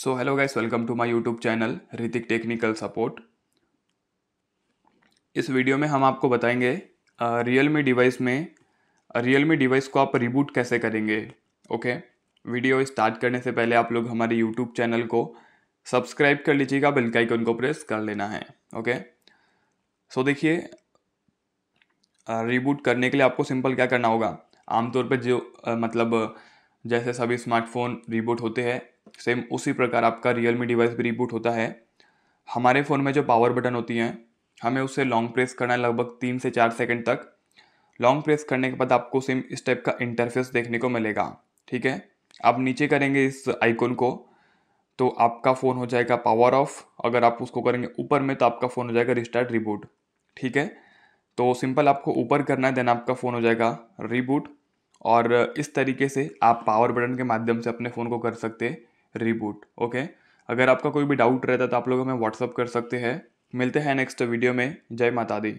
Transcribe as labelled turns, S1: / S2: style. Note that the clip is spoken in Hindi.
S1: So hello guys welcome to my YouTube channel Ritik technical support इस वीडियो में हम आपको बताएंगे रियल मी डिवाइस में रियल मी डिवाइस को आप रिबूट कैसे करेंगे ओके okay? वीडियो स्टार्ट करने से पहले आप लोग हमारे यूट्यूब चैनल को सब्सक्राइब कर लीजिएगा बेल आइकन को प्रेस कर लेना है ओके okay? सो so, देखिए रिबूट करने के लिए आपको सिंपल क्या करना होगा आमतौर पर जो मतलब जैसे सभी स्मार्टफोन रिबूट होते हैं सेम उसी प्रकार आपका रियल मी डिवाइस भी रिबूट होता है हमारे फ़ोन में जो पावर बटन होती हैं हमें उसे लॉन्ग प्रेस करना है लगभग तीन से चार सेकंड तक लॉन्ग प्रेस करने के बाद आपको सेम इस टाइप का इंटरफेस देखने को मिलेगा ठीक है आप नीचे करेंगे इस आइकॉन को तो आपका फ़ोन हो जाएगा पावर ऑफ अगर आप उसको करेंगे ऊपर में तो आपका फ़ोन हो जाएगा रिस्टार्ट रिबूट ठीक है तो सिंपल आपको ऊपर करना है देन आपका फ़ोन हो जाएगा रिबूट और इस तरीके से आप पावर बटन के माध्यम से अपने फ़ोन को कर सकते हैं रिबूट ओके अगर आपका कोई भी डाउट रहता है तो आप लोग हमें व्हाट्सअप कर सकते हैं मिलते हैं नेक्स्ट वीडियो में जय माता दी